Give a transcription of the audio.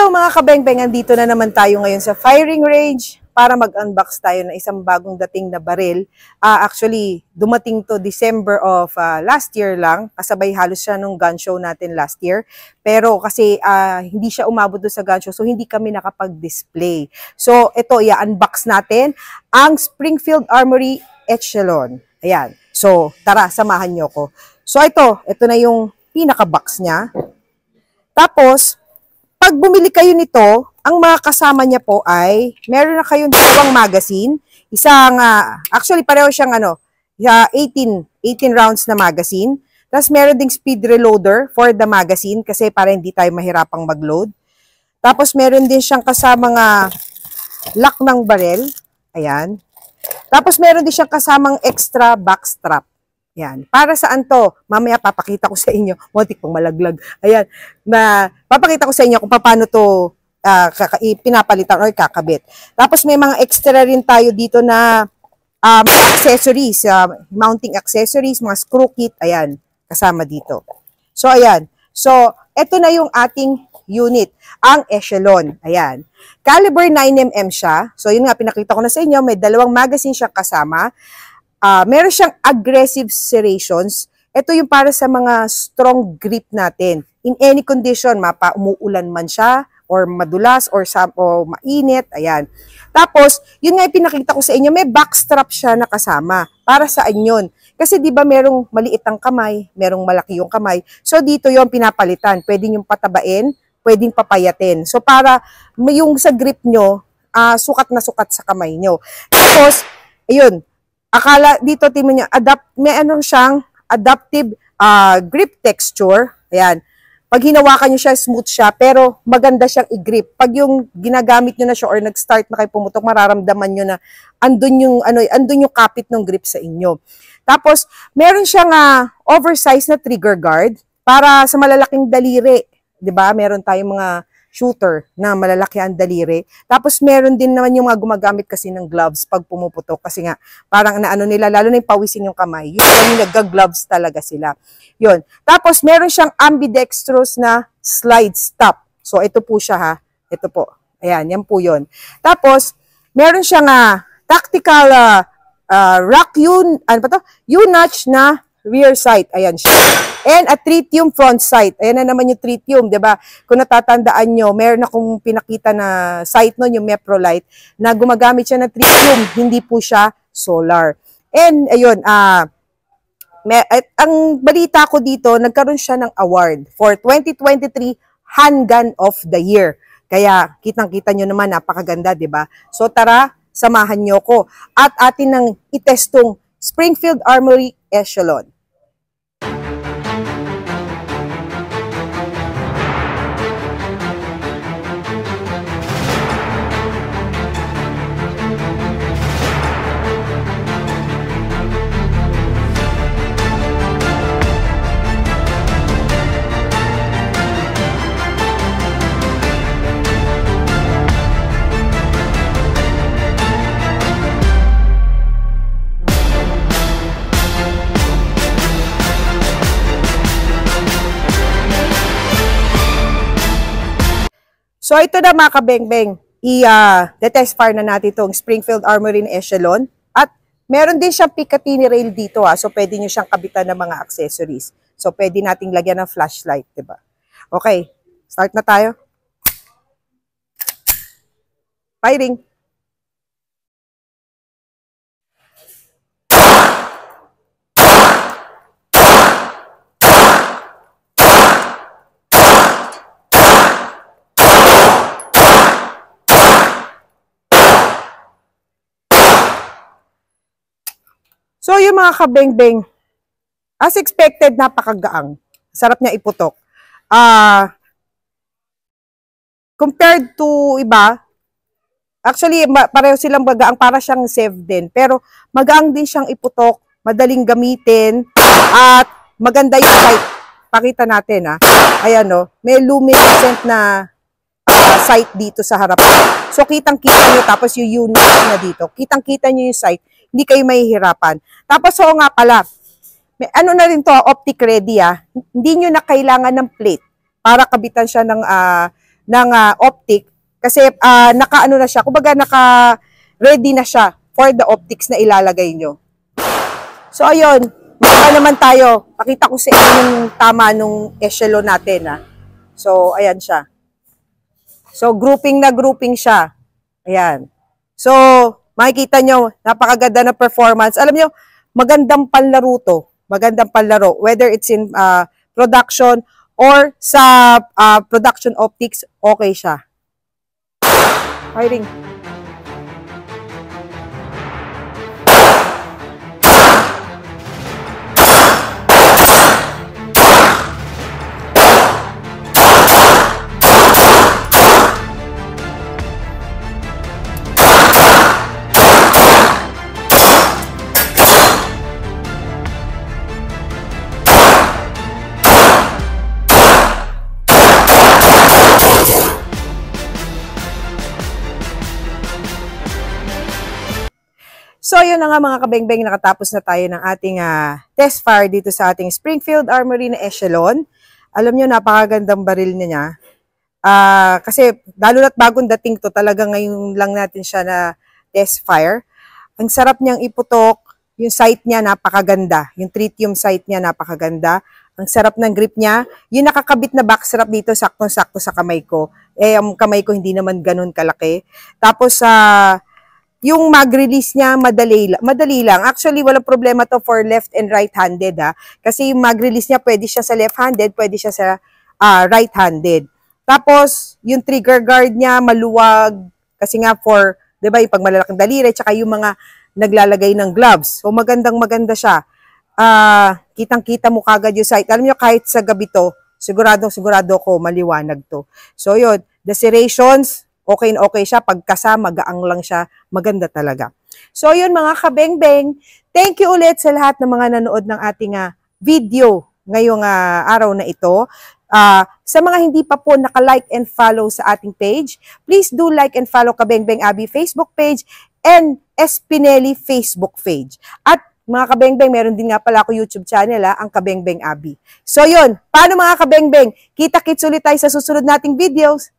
Hello mga kabengbengan, dito na naman tayo ngayon sa firing range para mag-unbox tayo ng isang bagong dating na baril. Uh, actually, dumating to December of uh, last year lang, kasabay halos siya nung gun show natin last year. Pero kasi uh, hindi siya umabot doon sa gun show, so hindi kami nakapag-display. So ito, i-unbox natin ang Springfield Armory Echelon. Ayan. So tara, samahan niyo ko. So ito, ito na yung pinaka-box niya. Tapos, pag bumili kayo nito, ang mga kasama niya po ay, meron na kayong dalawang magazine, isang, uh, actually pareho siyang ano, uh, 18, 18 rounds na magazine. Tapos meron ding speed reloader for the magazine kasi para hindi tayo mahirapang mag-load. Tapos meron din siyang kasamang uh, lock ng barrel. Ayan. Tapos meron din siyang kasamang extra backstrap. Yan. Para saan to? Mamaya papakita ko sa inyo. Muntik pong malaglag. Ayan. Na, papakita ko sa inyo kung paano to uh, ah, pinapalitan or kakabit. Tapos may mga extra rin tayo dito na um, accessories, uh, mounting accessories, mga screw kit. Ayan. Kasama dito. So, ayan. So, eto na yung ating unit, ang echelon. Ayan. Caliber 9mm siya. So, yun nga, pinakita ko na sa inyo. May dalawang magazine siya kasama. Uh, meron siyang aggressive serrations. Ito yung para sa mga strong grip natin. In any condition, mapa umuulan man siya, or madulas, or, sa, mainit, ayan. Tapos, yun nga yung pinakita ko sa inyo, may backstrap siya na kasama. Para saan yun? Kasi di ba merong maliit ang kamay, merong malaki yung kamay. So dito yung pinapalitan. Pwede yung patabain, pwedeng papayatin. So para yung sa grip nyo, uh, sukat na sukat sa kamay nyo. Tapos, ayun, Akala dito tingnan niyo, adapt may ano siyang adaptive uh, grip texture. Ayan. Pag hinawakan niyo siya, smooth siya, pero maganda siyang i-grip. Pag yung ginagamit niyo na siya or nag-start na kayo pumutok, mararamdaman niyo na andun yung, ano, andun yung kapit ng grip sa inyo. Tapos, meron siyang uh, oversized na trigger guard para sa malalaking daliri. 'di ba? Meron tayong mga shooter na malalaki ang daliri. Tapos meron din naman yung mga gumagamit kasi ng gloves pag pumuputok kasi nga parang naano nila lalo na yung pawisin yung kamay. Yung mga nagga-gloves talaga sila. Yun. Tapos meron siyang ambidextrous na slide stop. So ito po siya ha. Ito po. Ayan, yan po 'yon. Tapos meron siyang uh, tactical uh, ah, uh, ah, rack yun, ano pa to? U-notch na rear sight. Ayan siya. And a tritium front sight. Ayan na naman yung tritium, di ba? Kung natatandaan nyo, meron akong pinakita na sight nun, yung meprolite, na gumagamit siya ng tritium, hindi po siya solar. And, ayun, ah, uh, may, at, ang balita ko dito, nagkaroon siya ng award for 2023 Handgun of the Year. Kaya kitang-kita nyo naman, napakaganda, di ba? So tara, samahan nyo ko. At atin ang itestong Springfield Armory echelon. So ito na mga kabeng-beng, i-detest uh, fire na natin itong Springfield Armory na Echelon. At meron din siyang Picatinny rail dito ha, ah. so pwede nyo siyang kabitan ng mga accessories. So pwede nating lagyan ng flashlight, ba? Diba? Okay, start na tayo. Firing! So yung mga kabeng-beng, as expected, napakagaang. Sarap niya iputok. uh, compared to iba, actually pareho silang magaang para siyang save din. Pero magaang din siyang iputok, madaling gamitin, at maganda yung sight. Pakita natin ha? Ah. Ayan oh, may luminescent na uh, ah, sight dito sa harap. So kitang-kita nyo, tapos yung unit na dito. Kitang-kita nyo yung sight hindi kayo mahihirapan. Tapos oo nga pala, may, ano na rin to, ah, optic ready ah. Hindi nyo na kailangan ng plate para kabitan siya ng, uh, ng uh, optic kasi uh, nakaano na siya, kumbaga naka ready na siya for the optics na ilalagay nyo. So ayun, baka naman tayo, pakita ko sa inyo yung tama nung echelon natin ah. So ayan siya. So grouping na grouping siya. Ayan. So Makikita nyo, napakaganda ng performance. Alam nyo, magandang panlaro to. Magandang panlaro. Whether it's in uh, production or sa uh, production optics, okay siya. Firing. So, yun na nga mga kabengbeng, nakatapos na tayo ng ating uh, test fire dito sa ating Springfield Armory na Echelon. Alam nyo, napakagandang baril niya. Uh, kasi, lalo na't bagong dating to, talaga ngayon lang natin siya na test fire. Ang sarap niyang iputok, yung sight niya napakaganda, yung tritium sight niya napakaganda. Ang sarap ng grip niya. Yung nakakabit na back strap dito, saktong-sakto sa kamay ko. Eh, ang kamay ko hindi naman ganun kalaki. Tapos, sa... Uh, yung mag-release niya madali, madali lang. Actually, walang problema to for left and right-handed ah. Kasi yung mag-release niya pwede siya sa left-handed, pwede siya sa uh, right-handed. Tapos, yung trigger guard niya maluwag kasi nga for, 'di ba, yung pagmalalaking daliri tsaka yung mga naglalagay ng gloves. So magandang maganda siya. Ah, uh, kitang-kita mo kagad yung sight. Alam niyo kahit sa gabi to, sigurado sigurado ko maliwanag to. So yun, the serrations okay na okay siya, pagkasa, gaang lang siya, maganda talaga. So yun mga kabeng-beng, thank you ulit sa lahat ng mga nanood ng ating uh, video ngayong uh, araw na ito. Uh, sa mga hindi pa po naka-like and follow sa ating page, please do like and follow Kabengbeng Abi Facebook page and Espinelli Facebook page. At mga kabengbeng, meron din nga pala ako YouTube channel, ha, ang Kabengbeng Abi. So yun, paano mga kabengbeng? Kita-kits ulit tayo sa susunod nating videos.